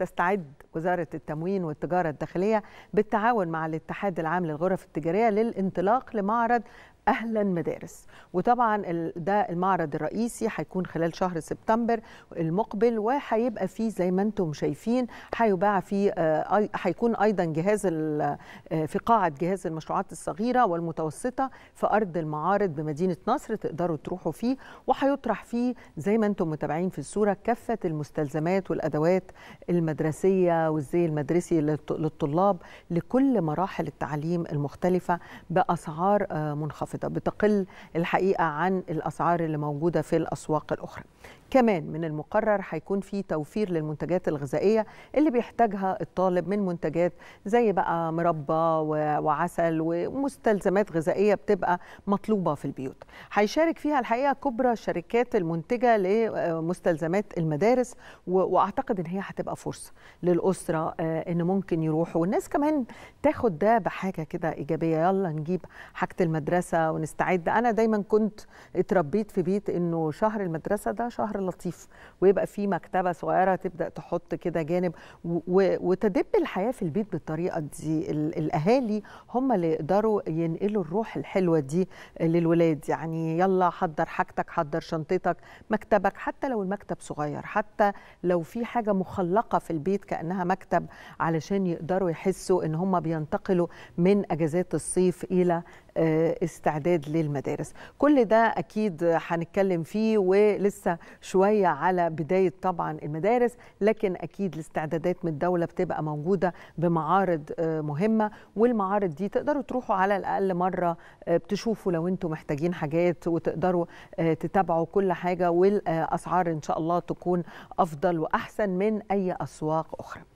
تستعد وزارة التموين والتجارة الداخلية بالتعاون مع الاتحاد العام للغرف التجارية للانطلاق لمعرض أهلا مدارس وطبعا ده المعرض الرئيسي هيكون خلال شهر سبتمبر المقبل وهيبقى فيه زي ما انتم شايفين هيباع فيه آه، هيكون أيضا جهاز آه، في قاعة جهاز المشروعات الصغيرة والمتوسطة في أرض المعارض بمدينة نصر تقدروا تروحوا فيه وهيطرح فيه زي ما انتم متابعين في الصورة كافة المستلزمات والأدوات المدارس المدرسية والزي المدرسي للطلاب لكل مراحل التعليم المختلفة بأسعار آه، منخفضة بتقل الحقيقة عن الأسعار اللي موجودة في الأسواق الأخرى كمان من المقرر هيكون في توفير للمنتجات الغذائية اللي بيحتاجها الطالب من منتجات زي بقى مربى وعسل ومستلزمات غذائية بتبقى مطلوبة في البيوت هيشارك فيها الحقيقة كبرى الشركات المنتجة لمستلزمات آه، المدارس وأعتقد أن هي هتبقى فرصة فرصة للأسرة آه، إن ممكن يروحوا والناس كمان تاخد ده بحاجة كده إيجابية يلا نجيب حاجة المدرسة ونستعد أنا دايما كنت اتربيت في بيت إنه شهر المدرسة ده شهر لطيف ويبقى في مكتبة صغيرة تبدأ تحط كده جانب وتدب الحياة في البيت بالطريقة دي الأهالي هم اللي يقدروا ينقلوا الروح الحلوة دي للولاد يعني يلا حضر حاجتك حضر شنطتك مكتبك حتى لو المكتب صغير حتى لو في حاجة مخلقة في البيت كانها مكتب علشان يقدروا يحسوا ان هم بينتقلوا من اجازات الصيف الى آه، استعداد للمدارس كل ده اكيد هنتكلم فيه ولسه شويه على بدايه طبعا المدارس لكن اكيد الاستعدادات من الدوله بتبقى موجوده بمعارض آه، مهمه والمعارض دي تقدروا تروحوا على الاقل مره آه، بتشوفوا لو انتم محتاجين حاجات وتقدروا تتابعوا كل حاجه والاسعار ان شاء الله تكون افضل واحسن من اي اسعار أسواق أخرى